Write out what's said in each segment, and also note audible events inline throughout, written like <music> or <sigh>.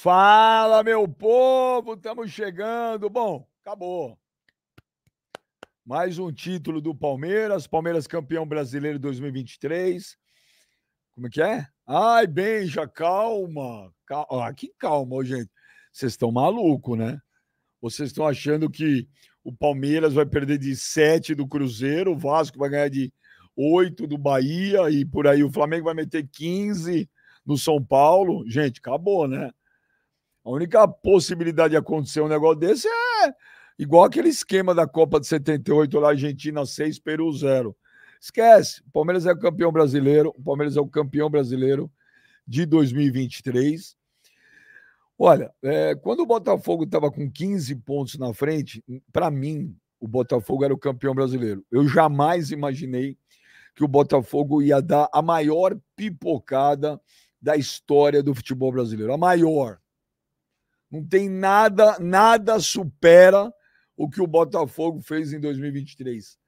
Fala, meu povo, estamos chegando. Bom, acabou. Mais um título do Palmeiras, Palmeiras campeão brasileiro 2023. Como é que é? Ai, Benja, calma. calma. Ah, que calma, gente. Vocês estão maluco, né? Vocês estão achando que o Palmeiras vai perder de 7 do Cruzeiro, o Vasco vai ganhar de 8 do Bahia e por aí o Flamengo vai meter 15 no São Paulo. Gente, acabou, né? A única possibilidade de acontecer um negócio desse é igual aquele esquema da Copa de 78 lá, Argentina 6, Peru 0. Esquece, o Palmeiras é o campeão brasileiro, o Palmeiras é o campeão brasileiro de 2023. Olha, é, quando o Botafogo estava com 15 pontos na frente, para mim, o Botafogo era o campeão brasileiro. Eu jamais imaginei que o Botafogo ia dar a maior pipocada da história do futebol brasileiro. A maior. Não tem nada, nada supera o que o Botafogo fez em 2023.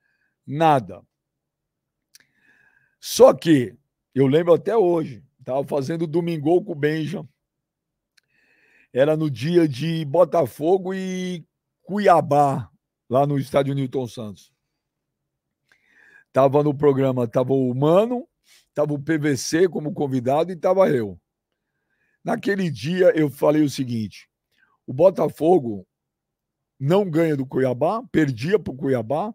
Nada. Só que eu lembro até hoje, estava fazendo domingo com o Benja. Era no dia de Botafogo e Cuiabá, lá no estádio Newton Santos. Tava no programa, tava o Mano, tava o PVC como convidado e tava eu. Naquele dia eu falei o seguinte: o Botafogo não ganha do Cuiabá, perdia para o Cuiabá,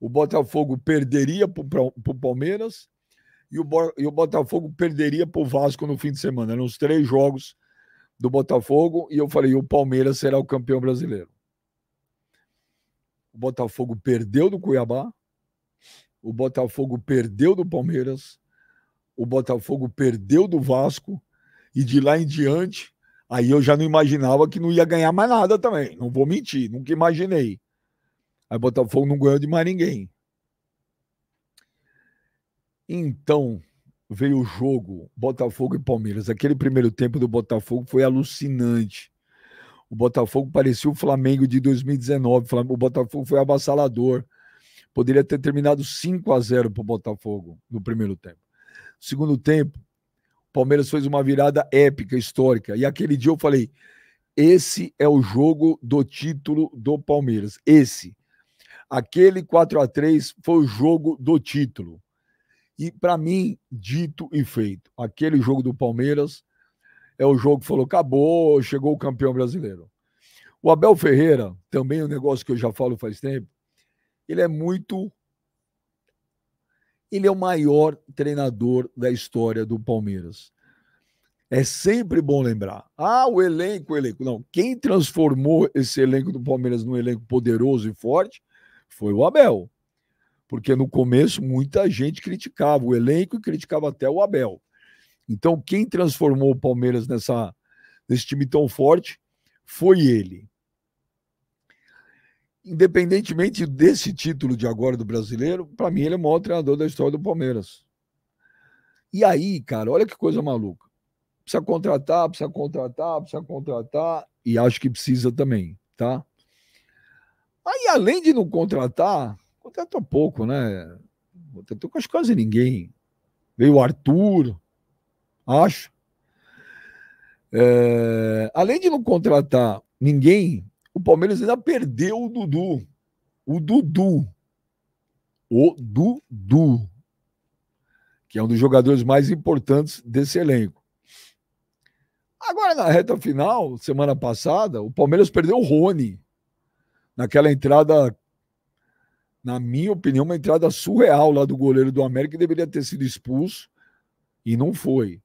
o Botafogo perderia para o Palmeiras e o, e o Botafogo perderia para o Vasco no fim de semana. Eram os três jogos do Botafogo e eu falei: o Palmeiras será o campeão brasileiro. O Botafogo perdeu do Cuiabá, o Botafogo perdeu do Palmeiras, o Botafogo perdeu do Vasco e de lá em diante Aí eu já não imaginava que não ia ganhar mais nada também. Não vou mentir, nunca imaginei. Aí Botafogo não ganhou de mais ninguém. Então veio o jogo Botafogo e Palmeiras. Aquele primeiro tempo do Botafogo foi alucinante. O Botafogo parecia o Flamengo de 2019. O Botafogo foi avassalador. Poderia ter terminado 5 a 0 para o Botafogo no primeiro tempo. Segundo tempo, Palmeiras fez uma virada épica, histórica. E aquele dia eu falei: esse é o jogo do título do Palmeiras. Esse. Aquele 4 a 3 foi o jogo do título. E para mim, dito e feito, aquele jogo do Palmeiras é o jogo que falou: acabou, chegou o campeão brasileiro. O Abel Ferreira, também um negócio que eu já falo faz tempo, ele é muito ele é o maior treinador da história do Palmeiras. É sempre bom lembrar. Ah, o elenco, o elenco. Não, quem transformou esse elenco do Palmeiras num elenco poderoso e forte foi o Abel. Porque no começo muita gente criticava o elenco e criticava até o Abel. Então, quem transformou o Palmeiras nessa, nesse time tão forte foi ele independentemente desse título de agora do brasileiro, para mim ele é o maior treinador da história do Palmeiras. E aí, cara, olha que coisa maluca. Precisa contratar, precisa contratar, precisa contratar, e acho que precisa também, tá? Aí, além de não contratar, contratou pouco, né? Contratou com quase ninguém. Veio o Arthur, acho. É... além de não contratar ninguém, o Palmeiras ainda perdeu o Dudu. O Dudu. O Dudu. Que é um dos jogadores mais importantes desse elenco. Agora, na reta final, semana passada, o Palmeiras perdeu o Rony. Naquela entrada, na minha opinião, uma entrada surreal lá do goleiro do América, que deveria ter sido expulso e não foi.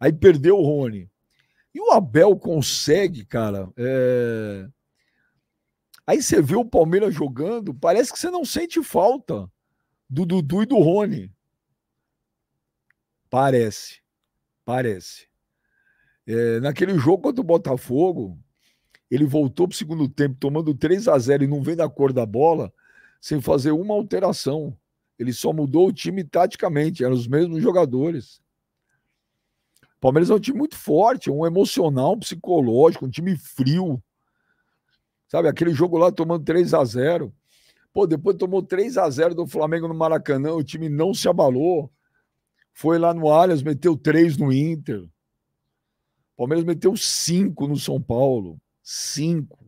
Aí perdeu o Rony. E o Abel consegue, cara, é... Aí você vê o Palmeiras jogando, parece que você não sente falta do Dudu e do Rony. Parece. Parece. É, naquele jogo contra o Botafogo, ele voltou para o segundo tempo tomando 3 a 0 e não vem da cor da bola, sem fazer uma alteração. Ele só mudou o time taticamente, eram os mesmos jogadores. O Palmeiras é um time muito forte, é um emocional, um psicológico, um time frio. Sabe, aquele jogo lá tomando 3 a 0 Pô, depois tomou 3 a 0 do Flamengo no Maracanã, o time não se abalou. Foi lá no Allianz, meteu 3 no Inter. O Palmeiras meteu 5 no São Paulo. 5.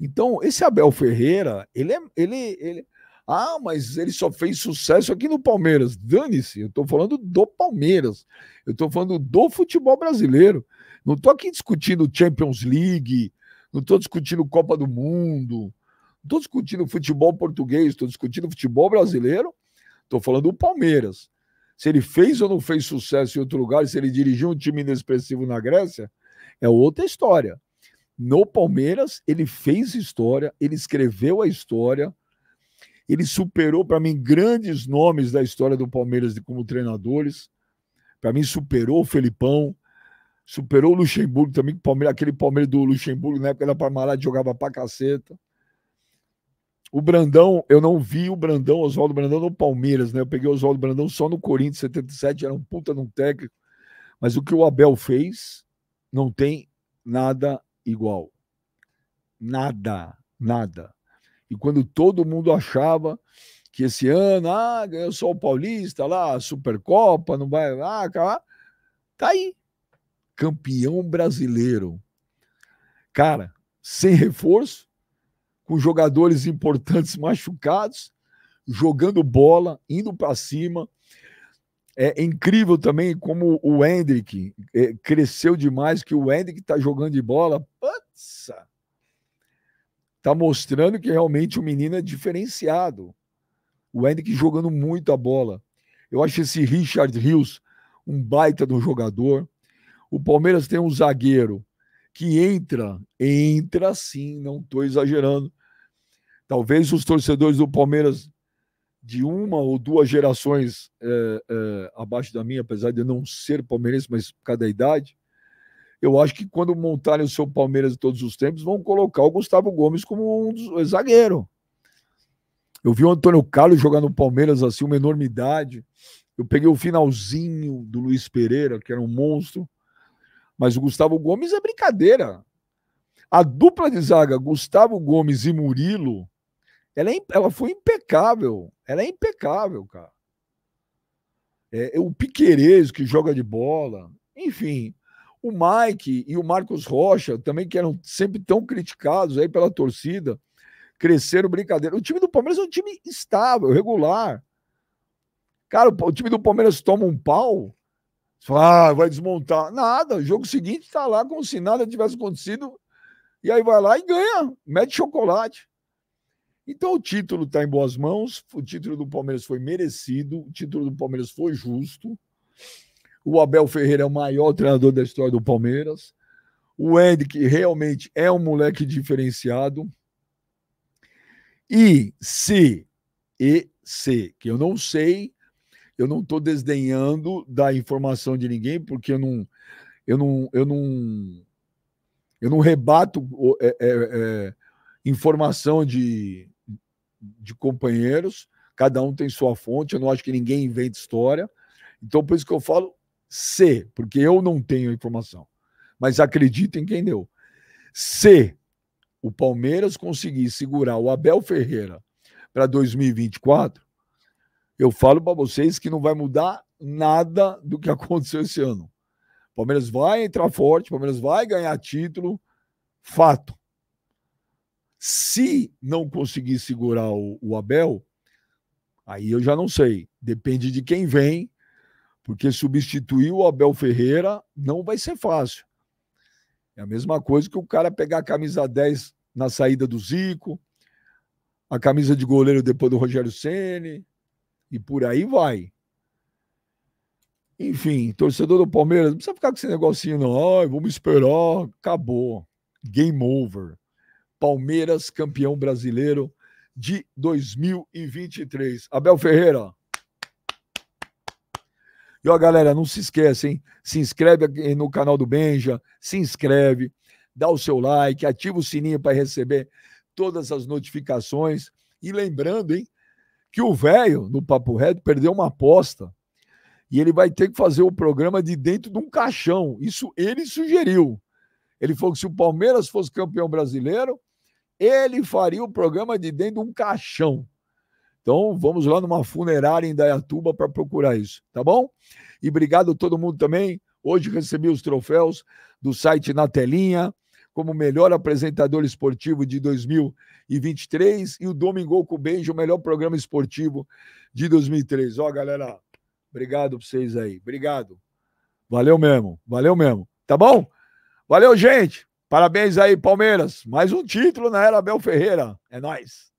Então, esse Abel Ferreira, ele é. Ele, ele... Ah, mas ele só fez sucesso aqui no Palmeiras. Dane-se, eu estou falando do Palmeiras. Eu estou falando do futebol brasileiro. Não estou aqui discutindo Champions League, não estou discutindo Copa do Mundo, não estou discutindo futebol português, estou discutindo futebol brasileiro, estou falando do Palmeiras. Se ele fez ou não fez sucesso em outro lugar, se ele dirigiu um time inexpressivo na Grécia, é outra história. No Palmeiras, ele fez história, ele escreveu a história, ele superou, para mim, grandes nomes da história do Palmeiras como treinadores. Para mim, superou o Felipão, Superou o Luxemburgo também, Palmeiras, aquele Palmeiras do Luxemburgo, na época da Parmalat jogava pra caceta. O Brandão, eu não vi o Brandão, Oswaldo Brandão no Palmeiras, né? Eu peguei o Oswaldo Brandão só no Corinthians 77, era um puta num técnico. Mas o que o Abel fez não tem nada igual. Nada, nada. E quando todo mundo achava que esse ano, ah, ganhou só o Paulista lá, Supercopa, não vai lá, ah, acabar, tá aí campeão brasileiro. Cara, sem reforço, com jogadores importantes machucados, jogando bola, indo para cima. É incrível também como o Hendrick é, cresceu demais, que o Hendrick está jogando de bola. Putz! Tá mostrando que realmente o menino é diferenciado. O Hendrick jogando muito a bola. Eu acho esse Richard Rios um baita do jogador. O Palmeiras tem um zagueiro que entra, entra sim, não estou exagerando. Talvez os torcedores do Palmeiras de uma ou duas gerações é, é, abaixo da minha, apesar de eu não ser palmeirense, mas por cada idade, eu acho que quando montarem o seu Palmeiras de todos os tempos, vão colocar o Gustavo Gomes como um, dos, um é, zagueiro. Eu vi o Antônio Carlos jogar no Palmeiras assim, uma enormidade. Eu peguei o finalzinho do Luiz Pereira, que era um monstro. Mas o Gustavo Gomes é brincadeira. A dupla de zaga Gustavo Gomes e Murilo, ela, é, ela foi impecável. Ela é impecável, cara. É, é, o Piquerez, que joga de bola. Enfim, o Mike e o Marcos Rocha, também que eram sempre tão criticados aí pela torcida, cresceram brincadeira. O time do Palmeiras é um time estável, regular. Cara, o time do Palmeiras toma um pau, você fala, ah, vai desmontar. Nada, o jogo seguinte está lá como se nada tivesse acontecido. E aí vai lá e ganha, mete chocolate. Então o título está em boas mãos, o título do Palmeiras foi merecido, o título do Palmeiras foi justo. O Abel Ferreira é o maior treinador da história do Palmeiras. O Hendrick realmente é um moleque diferenciado. E se, e se, que eu não sei eu não estou desdenhando da informação de ninguém, porque eu não, eu não, eu não, eu não rebato é, é, é, informação de, de companheiros, cada um tem sua fonte, eu não acho que ninguém inventa história. Então, por isso que eu falo se, porque eu não tenho informação, mas acredito em quem deu. Se o Palmeiras conseguir segurar o Abel Ferreira para 2024, eu falo para vocês que não vai mudar nada do que <laughs> aconteceu esse ano. O Palmeiras vai entrar forte, o Palmeiras vai ganhar título, fato. Se não conseguir segurar o, o Abel, aí eu já não sei. Depende de quem vem, porque substituir o Abel Ferreira não vai ser fácil. É a mesma coisa que o cara pegar a camisa 10 na saída do Zico, a camisa de goleiro depois do Rogério Ceni, e por aí vai. Enfim, torcedor do Palmeiras, não precisa ficar com esse negocinho, não. Ai, vamos esperar. Acabou. Game over. Palmeiras campeão brasileiro de 2023. Abel Ferreira. E ó, galera, não se esquece, hein? Se inscreve no canal do Benja, se inscreve, dá o seu like, ativa o sininho para receber todas as notificações. E lembrando, hein? que o velho do Papo Reto perdeu uma aposta e ele vai ter que fazer o programa de dentro de um caixão. Isso ele sugeriu. Ele falou que se o Palmeiras fosse campeão brasileiro, ele faria o programa de dentro de um caixão. Então, vamos lá numa funerária em Dayatuba para procurar isso, tá bom? E obrigado a todo mundo também. Hoje recebi os troféus do site na telinha, como melhor apresentador esportivo de 2023 e o Domingou com Benjo, o melhor programa esportivo de 2003. Ó, galera, obrigado pra vocês aí. Obrigado. Valeu mesmo. Valeu mesmo. Tá bom? Valeu, gente. Parabéns aí, Palmeiras. Mais um título na era Abel Ferreira. É nós.